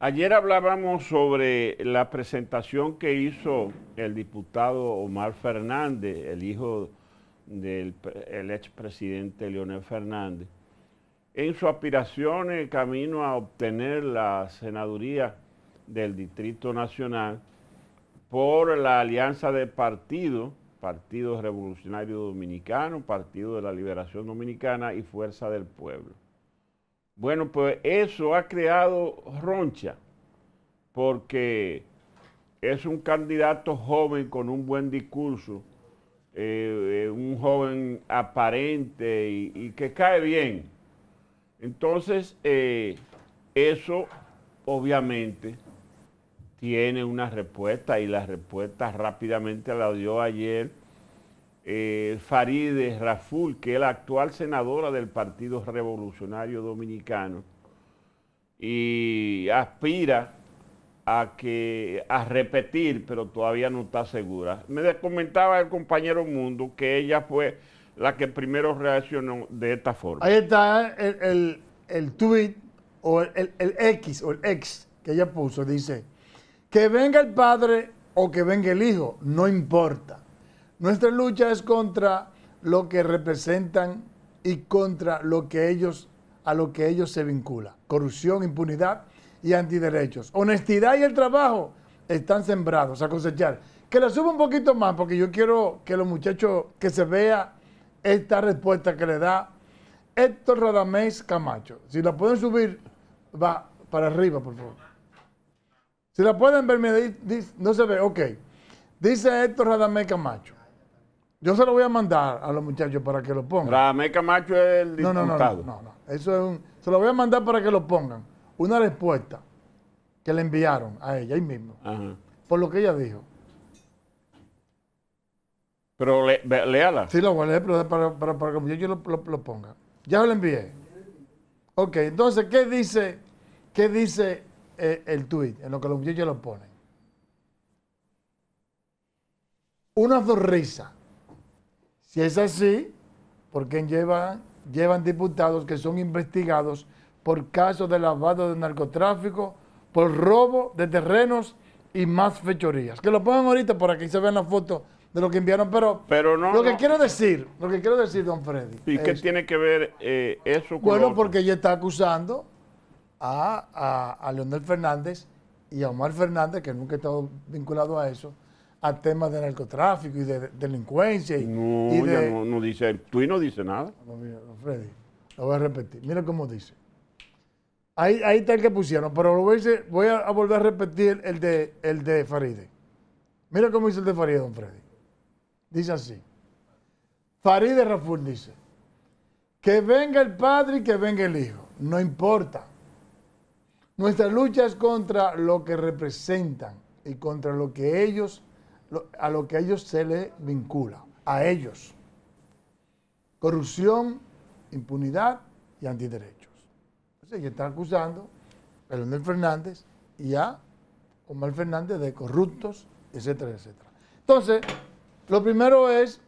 Ayer hablábamos sobre la presentación que hizo el diputado Omar Fernández, el hijo del expresidente Leonel Fernández, en su aspiración en el camino a obtener la senaduría del Distrito Nacional por la alianza de partidos, Partido Revolucionario Dominicano, Partido de la Liberación Dominicana y Fuerza del Pueblo. Bueno, pues eso ha creado roncha, porque es un candidato joven con un buen discurso, eh, eh, un joven aparente y, que cae bien. Entonces, eh, eso obviamente tiene una respuesta y la respuesta rápidamente la dio ayer eh, Farideh Raful, que es la actual senadora del Partido Revolucionario Dominicano, y aspira a, que, a repetir, pero todavía no está segura. Me comentaba el compañero Mundo que ella fue la que primero reaccionó de esta forma. Ahí está eh, el, el, tweet o el, X o el X que ella puso, dice, que venga el padre o que venga el hijo, no importa nuestra lucha es contra lo que representan y contra lo que ellos, a lo que ellos se vinculan. Corrupción, impunidad y antiderechos. Honestidad y el trabajo están sembrados a cosechar. Que la suba un poquito más, porque yo quiero que los muchachos, que se vea esta respuesta que le da Héctor Radamés Camacho. Si la pueden subir, va para arriba, por favor. Si la pueden ver, no se ve, ok. Dice Héctor Radamés Camacho. Yo se lo voy a mandar a los muchachos para que lo pongan. meca macho es el diputado. No, no, no, Eso es un, se lo voy a mandar para que lo pongan. Una respuesta que le enviaron a ella ahí mismo. Por lo que ella dijo. Pero le, léala. Sí, lo voy a leer, para, para, que los muchachos lo, pongan. Ya lo envié. Ok, entonces, ¿qué dice, qué dice eh, el tuit en lo que los muchachos lo ponen? Una sonrisa y es así, porque llevan, diputados que son investigados por casos de lavado de narcotráfico, por robo de terrenos y más fechorías? Que lo pongan ahorita para que se vean las fotos de lo que enviaron, pero, lo que quiero decir, lo que quiero decir, don Freddy. ¿Y qué tiene que ver eh, eso con Bueno, porque ella está acusando a, a, a Leonel Fernández y a Omar Fernández, que nunca ha estado vinculado a eso, a temas de narcotráfico y de, delincuencia. Y, no, no, dice, Tú y no dice nada. No, mira, Freddy, lo voy a repetir. Mira cómo dice. Ahí, ahí está el que pusieron, pero lo voy a, volver a repetir el de, el de Faride. Mira cómo dice el de Faride, don Freddy. Dice así. Faride Raful dice, que venga el padre y que venga el hijo, no importa. Nuestra lucha es contra lo que representan y contra lo que ellos a lo que a ellos se les vincula, a ellos. Corrupción, impunidad y antiderechos. Entonces, ellos están acusando a Leonel Fernández y a Omar Fernández de corruptos, etcétera, etcétera. Entonces, lo primero es,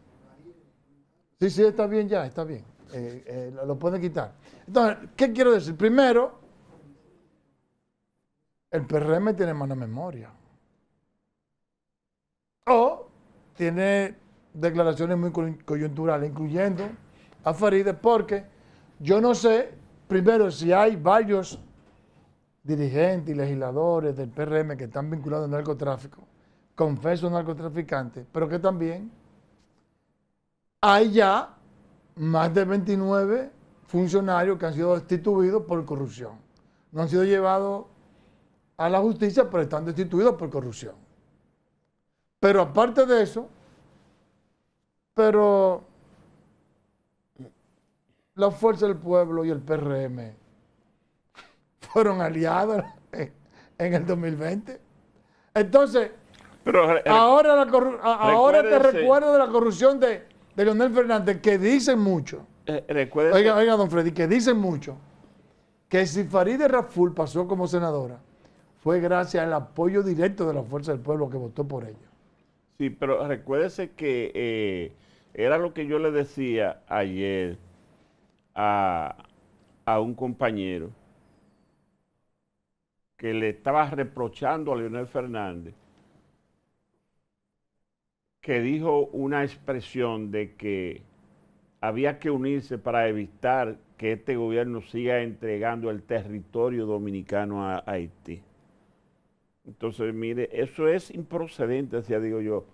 sí, sí, está bien ya, está bien, eh, eh, lo pueden quitar. Entonces, ¿qué quiero decir? Primero, el PRM tiene mala memoria. O tiene declaraciones muy coyunturales, incluyendo a Farideh, porque yo no sé, primero, si hay varios dirigentes y legisladores del PRM que están vinculados al narcotráfico, confeso narcotraficantes, pero que también hay ya más de 29 funcionarios que han sido destituidos por corrupción. No han sido llevados a la justicia, pero están destituidos por corrupción. Pero aparte de eso, pero la fuerza del pueblo y el PRM fueron aliados en el 2020. Entonces, pero, ahora, te recuerdo de la corrupción de, de Leonel Fernández, que dicen mucho. Eh, oiga, oiga, don Freddy, que dicen mucho que si Farideh Raful pasó como senadora, fue gracias al apoyo directo de la fuerza del pueblo que votó por ella. Sí, pero recuérdese que eh, era lo que yo le decía ayer a, a un compañero que le estaba reprochando a Leonel Fernández que dijo una expresión de que había que unirse para evitar que este gobierno siga entregando el territorio dominicano a Haití. Entonces, mire, eso es improcedente, decía, digo yo.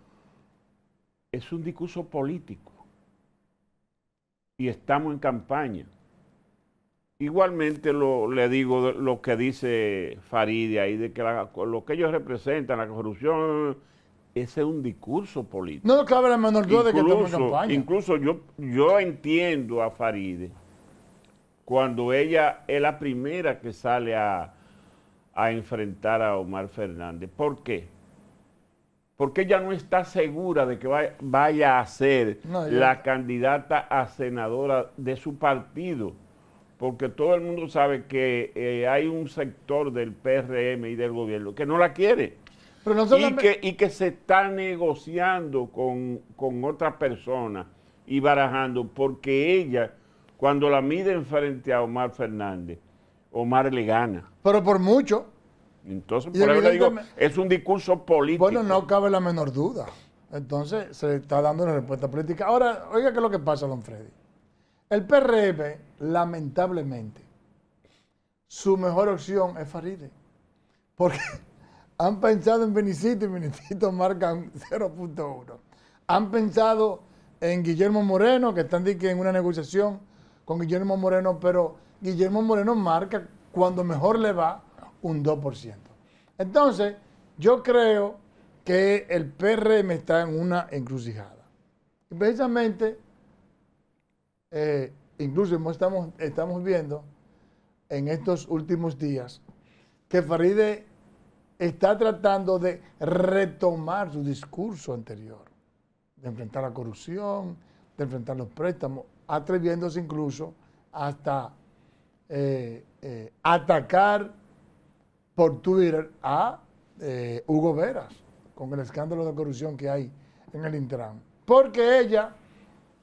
Es un discurso político. Y estamos en campaña. Igualmente lo, le digo lo que dice Faride ahí, de que lo que ellos representan, la corrupción, ese es un discurso político. No, cabe la menor duda de que estamos en campaña. Incluso yo, yo entiendo a Faride cuando ella es la primera que sale a, a enfrentar a Omar Fernández. ¿Por qué? Porque ella no está segura de que vaya, a ser la candidata a senadora de su partido. Porque todo el mundo sabe que eh, hay un sector del PRM y del gobierno que no la quiere. y, que, se está negociando con, con otra persona y barajando, porque ella, cuando la miden frente a Omar Fernández, Omar le gana. Pero por mucho. Entonces, por eso le digo, es un discurso político. Bueno, no cabe la menor duda. Entonces, se está dando una respuesta política. Ahora, oiga, ¿qué es lo que pasa, don Freddy? El PRM, lamentablemente, su mejor opción es Faride. Porque han pensado en Benicito y Benicito marcan 0.1. Han pensado en Guillermo Moreno, que están en una negociación con Guillermo Moreno, pero Guillermo Moreno marca cuando mejor le va un 2%. Entonces, yo creo que el PRM está en una encrucijada. precisamente, eh, incluso estamos, estamos viendo en estos últimos días que Faride está tratando de retomar su discurso anterior, de enfrentar la corrupción, de enfrentar los préstamos, atreviéndose incluso hasta eh, eh, atacar por Twitter a eh, Hugo Veras con el escándalo de corrupción que hay en el Intran. Porque ella,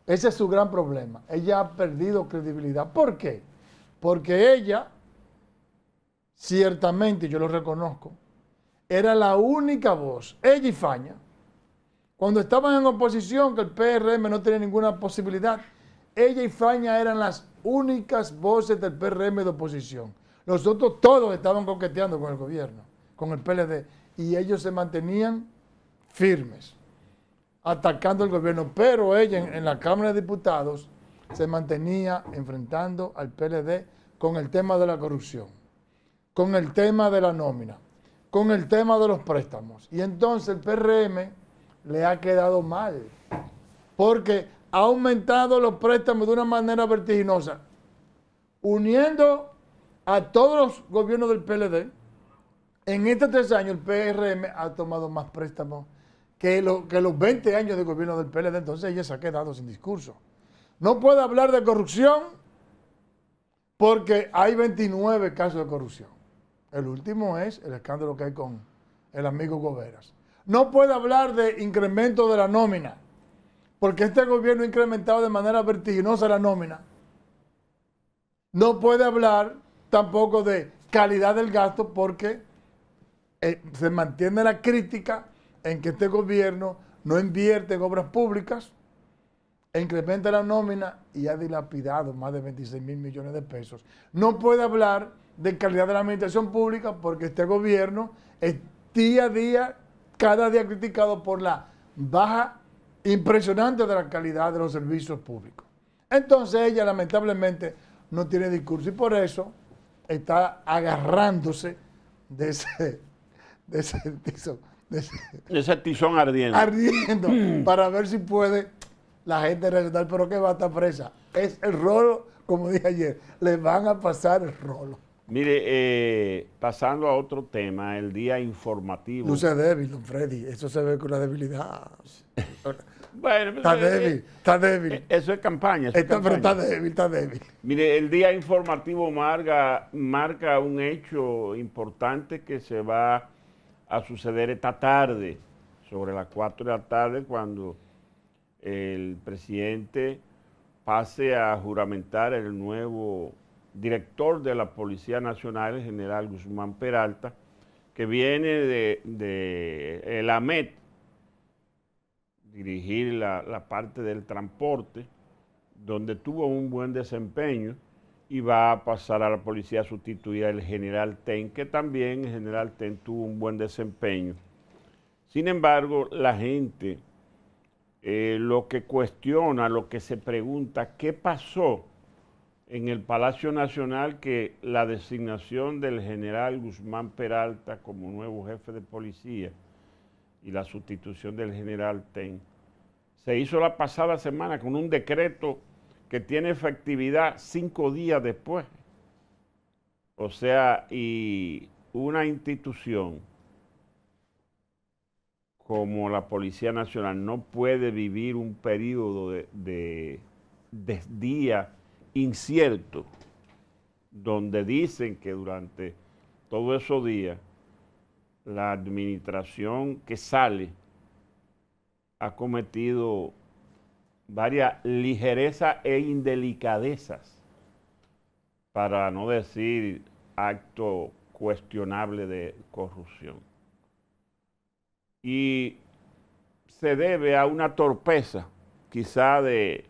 ese es su gran problema, ella ha perdido credibilidad. ¿Por qué? Porque ella, ciertamente, yo lo reconozco, era la única voz, ella y Faña, cuando estaban en oposición, que el PRM no tenía ninguna posibilidad, ella y Faña eran las únicas voces del PRM de oposición. Los otros todos estaban coqueteando con el gobierno, con el PLD, y ellos se mantenían firmes, atacando al gobierno, pero ella en, en la Cámara de Diputados se mantenía enfrentando al PLD con el tema de la corrupción, con el tema de la nómina, con el tema de los préstamos. Y entonces el PRM le ha quedado mal, porque ha aumentado los préstamos de una manera vertiginosa, uniendo a todos los gobiernos del PLD. En estos tres años el PRM ha tomado más préstamos que, lo, que los 20 años de gobierno del PLD, entonces ella se ha quedado sin discurso. No puede hablar de corrupción porque hay 29 casos de corrupción. El último es el escándalo que hay con el amigo Goberas. No puede hablar de incremento de la nómina porque este gobierno ha incrementado de manera vertiginosa la nómina. No puede hablar tampoco de calidad del gasto porque eh, se mantiene la crítica en que este gobierno no invierte en obras públicas, incrementa la nómina y ha dilapidado más de 26 mil millones de pesos. No puede hablar de calidad de la administración pública porque este gobierno es día a día, cada día criticado por la baja impresionante de la calidad de los servicios públicos. Entonces ella lamentablemente no tiene discurso y por eso está agarrándose de ese, de ese tizón. De ese, tizón ardiendo. Ardiendo mm. para ver si puede la gente realizar. pero que va a estar presa. Es el rolo, como dije ayer, le van a pasar el rolo. Mire, eh, pasando a otro tema, el día informativo. Luce débil, don Freddy. Eso se ve con la debilidad. Pues, eh, eh, está débil, está eh, débil. Eso es campaña. está débil, está débil. Mire, el día informativo marca, un hecho importante que se va a suceder esta tarde, sobre las 4 de la tarde, cuando el presidente pase a juramentar el nuevo director de la Policía Nacional, el general Guzmán Peralta, que viene de, la MET, dirigir la, parte del transporte, donde tuvo un buen desempeño y va a pasar a la policía a sustituir al general Ten, que también el general Ten tuvo un buen desempeño. Sin embargo, la gente eh, lo que cuestiona, lo que se pregunta, ¿qué pasó en el Palacio Nacional que la designación del general Guzmán Peralta como nuevo jefe de policía y la sustitución del general Ten. Se hizo la pasada semana con un decreto que tiene efectividad cinco días después. O sea, y una institución como la Policía Nacional no puede vivir un periodo de, día incierto, donde dicen que durante todos esos días la administración que sale ha cometido varias ligerezas e indelicadezas, para no decir acto cuestionable de corrupción. Y se debe a una torpeza, quizá de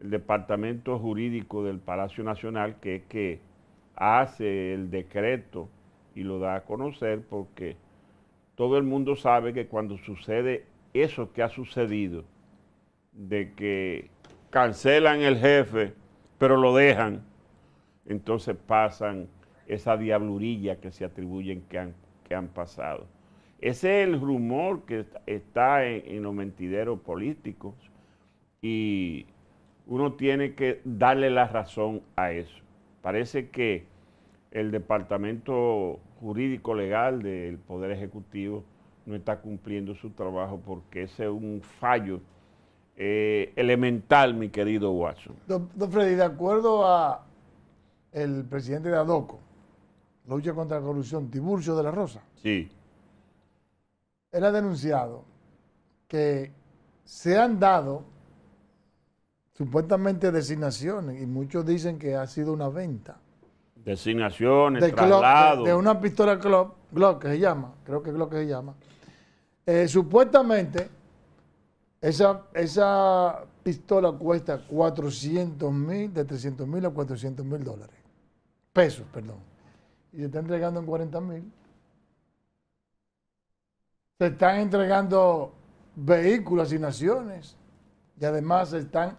el Departamento Jurídico del Palacio Nacional, que es que hace el decreto y lo da a conocer porque todo el mundo sabe que cuando sucede eso que ha sucedido, de que cancelan el jefe, pero lo dejan, entonces pasan esa diablurilla que se atribuyen que han, que han pasado. Ese es el rumor que está en, en los mentideros políticos y uno tiene que darle la razón a eso. Parece que el departamento jurídico legal del Poder Ejecutivo no está cumpliendo su trabajo porque ese es un fallo eh, elemental, mi querido Watson. Don, Freddy, de acuerdo a el presidente de ADOCO, lucha contra la corrupción, Tiburcio de la Rosa. Sí. Él ha denunciado que se han dado supuestamente designaciones y muchos dicen que ha sido una venta Designaciones, de De, una pistola Glock, que se llama, creo que Glock que se llama. Eh, supuestamente, esa, esa pistola cuesta 400 mil, de 300 mil a 400 mil dólares. Pesos, perdón. Y se está entregando en 40 mil. Se están entregando vehículos, asignaciones. Y además se están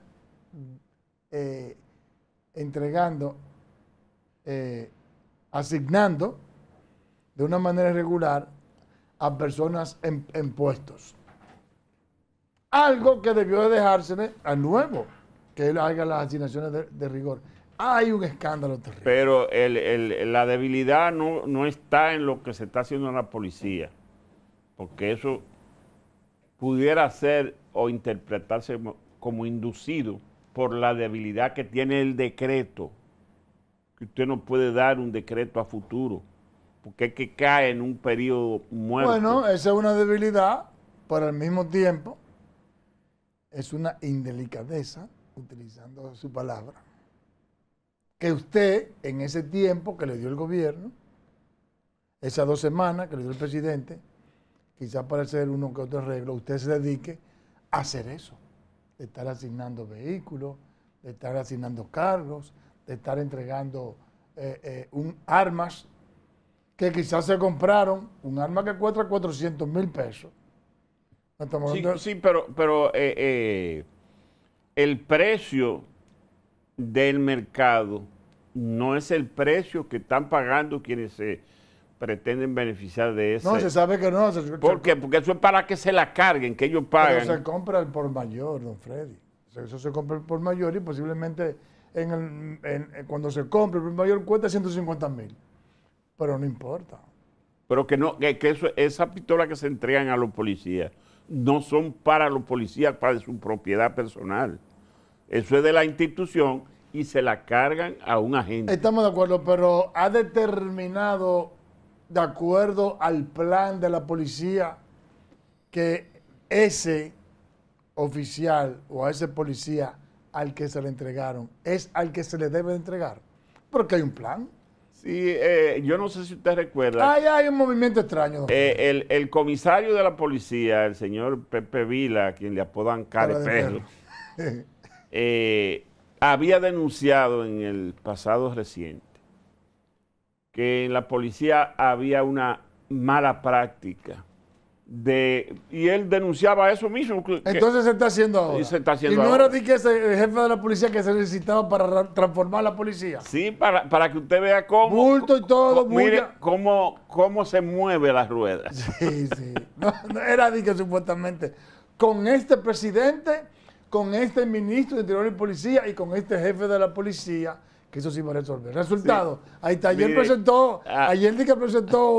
eh, entregando eh, asignando de una manera irregular a personas en, puestos. Algo que debió de dejársele al nuevo, que él haga las asignaciones de, rigor. Hay un escándalo terrible. Pero la debilidad no, no está en lo que se está haciendo en la policía, porque eso pudiera ser o interpretarse como inducido por la debilidad que tiene el decreto usted no puede dar un decreto a futuro, porque es que cae en un periodo muerto. Bueno, esa es una debilidad, pero al mismo tiempo es una indelicadeza, utilizando su palabra, que usted en ese tiempo que le dio el gobierno, esas dos semanas que le dio el presidente, quizás para hacer uno que otro arreglo, usted se dedique a hacer eso, de estar asignando vehículos, de estar asignando cargos, de estar entregando eh, eh, un, armas que quizás se compraron, un arma que cuesta 400 mil pesos. Sí, pero, pero eh, el precio del mercado no es el precio que están pagando quienes se pretenden beneficiar de eso. No, se sabe que no. Se, Porque eso es para que se la carguen, que ellos paguen. Pero se compra el por mayor, don Freddy. Eso se compra el por mayor y posiblemente en cuando se compre, el mayor cuesta 150 mil. Pero no importa. Pero que no, que, que eso, esas pistolas que se entregan a los policías no son para los policías, para su propiedad personal. Eso es de la institución y se la cargan a un agente. Estamos de acuerdo, pero ha determinado, de acuerdo al plan de la policía, que ese oficial o a ese policía al que se le entregaron, es al que se le debe entregar, porque hay un plan. Sí, eh, yo no sé si usted recuerda. Ay, hay un movimiento extraño. Eh, el, comisario de la policía, el señor Pepe Vila, a quien le apodan Carepero, eh, había denunciado en el pasado reciente que en la policía había una mala práctica de y él denunciaba eso mismo. Entonces se está haciendo Y no era era que ese el jefe de la policía que se necesitaba para transformar la policía. Sí, para, que usted vea cómo. y todo, mire cómo, cómo se mueve las ruedas. Sí, sí. era de que supuestamente con este presidente, con este ministro de Interior y Policía y con este jefe de la policía que eso sí va a resolver. Resultado, ahí está. ayer presentó, ayer ah. ayer que presentó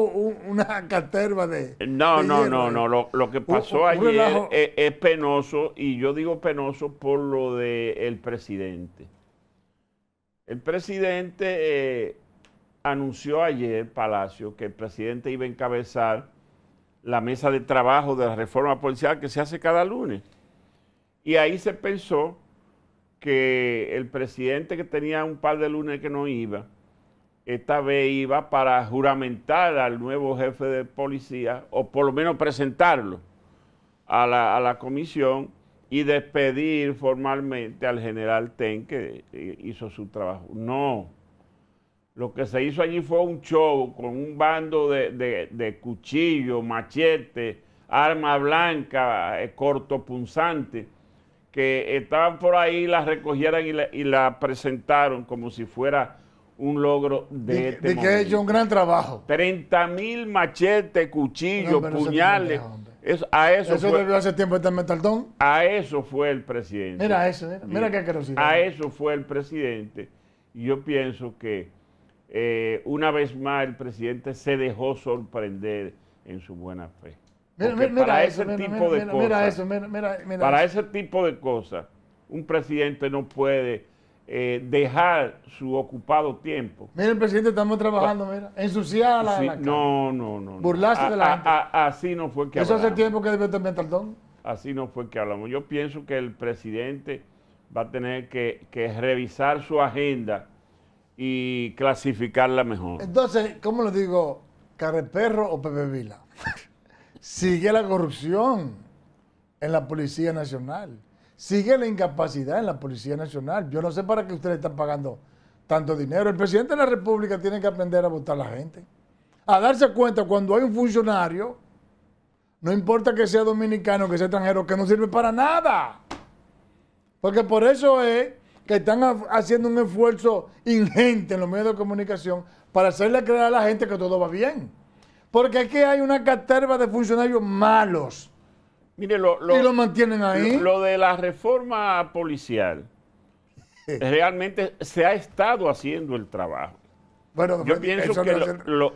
una caterva de... No, no, no, no, lo, que pasó ayer es, penoso y yo digo penoso por lo del el presidente. El presidente eh, anunció ayer, Palacio, que el presidente iba a encabezar la mesa de trabajo de la reforma policial que se hace cada lunes. Y ahí se pensó que el presidente que tenía un par de lunes que no iba, esta vez iba para juramentar al nuevo jefe de policía, o por lo menos presentarlo a la, comisión y despedir formalmente al general Ten que eh, hizo su trabajo. No, lo que se hizo allí fue un show con un bando de, de, cuchillos, machetes, arma blanca, eh, corto punzante, que estaban por ahí, las recogieran y la, presentaron como si fuera un logro de, este que ha hecho un gran trabajo. 30 mil machetes, cuchillos, puñales. Eso, a eso, eso hace tiempo este metaldón. A eso fue el presidente. Mira eso, mira, qué curiosidad. A eso fue el presidente. Y yo pienso que eh, una vez más el presidente se dejó sorprender en su buena fe para ese tipo de cosas, para ese tipo de cosas, un presidente no puede eh, dejar su ocupado tiempo. Mira, el presidente estamos trabajando, mira, ensuciar a la, No, no, no. Burlarse de la gente. así no fue que Eso hace tiempo que debió el don Así no fue que hablamos. Yo pienso que el presidente va a tener que, que revisar su agenda y clasificarla mejor. Entonces, ¿cómo lo digo? ¿Carreperro o Pepe Vila? Sigue la corrupción en la Policía Nacional. Sigue la incapacidad en la Policía Nacional. Yo no sé para qué ustedes están pagando tanto dinero. El presidente de la República tiene que aprender a votar a la gente. A darse cuenta cuando hay un funcionario, no importa que sea dominicano, que sea extranjero, que no sirve para nada. Porque por eso es que están haciendo un esfuerzo ingente en los medios de comunicación para hacerle creer a la gente que todo va bien. Porque aquí hay una caterva de funcionarios malos. Mire, lo, y lo mantienen ahí. Lo, de la reforma policial. Realmente se ha estado haciendo el trabajo. Bueno, yo pues, pienso que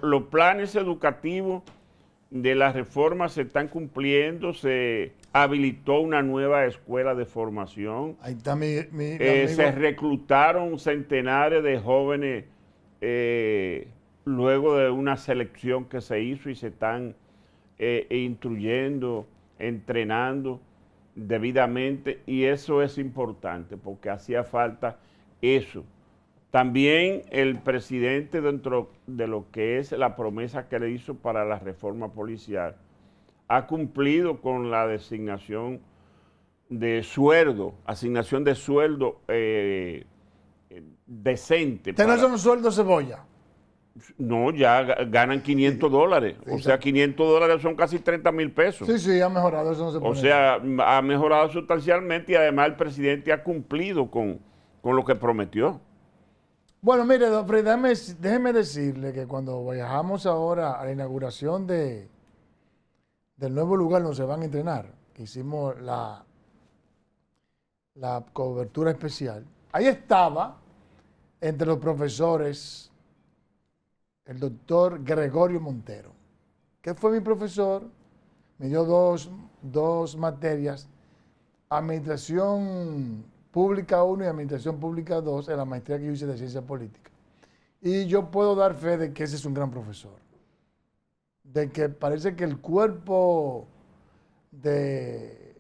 los planes educativos de la reforma se están cumpliendo, se habilitó una nueva escuela de formación. Ahí está mi, mi, eh, se reclutaron centenares de jóvenes eh, luego de una selección que se hizo y se están eh, e instruyendo, entrenando debidamente y eso es importante porque hacía falta eso. También el presidente dentro de lo que es la promesa que le hizo para la reforma policial ha cumplido con la designación de sueldo, asignación de sueldo eh, decente. tenés un sueldo cebolla. No, ya ganan 500 dólares. o sea, 500 dólares son casi 30 mil pesos. Sí, sí, ha mejorado. Eso no se o sea, ha mejorado sustancialmente y además el presidente ha cumplido con, lo que prometió. Bueno, mire, don déjeme, decirle que cuando viajamos ahora a la inauguración de, del nuevo lugar donde se van a entrenar, hicimos la, la cobertura especial, ahí estaba entre los profesores el doctor Gregorio Montero, que fue mi profesor, me dio dos, materias, Administración Pública 1 y Administración Pública 2, en la maestría que yo hice de Ciencia Política. Y yo puedo dar fe de que ese es un gran profesor, de que parece que el cuerpo de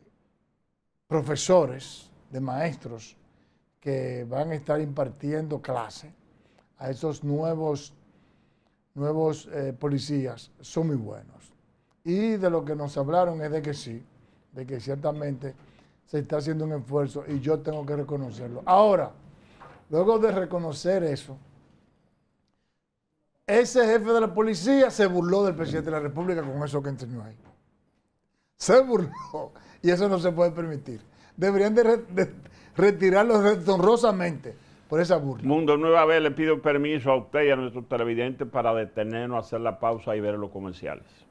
profesores, de maestros, que van a estar impartiendo clase a esos nuevos nuevos eh, policías son muy buenos. Y de lo que nos hablaron es de que sí, de que ciertamente se está haciendo un esfuerzo y yo tengo que reconocerlo. Ahora, luego de reconocer eso, ese jefe de la policía se burló del presidente de la República con eso que enseñó ahí. Se burló y eso no se puede permitir. Deberían de, retirarlo deshonrosamente por esa burla. Mundo, nueva vez le pido permiso a usted y a nuestros televidentes para detenernos, hacer la pausa y ver los comerciales.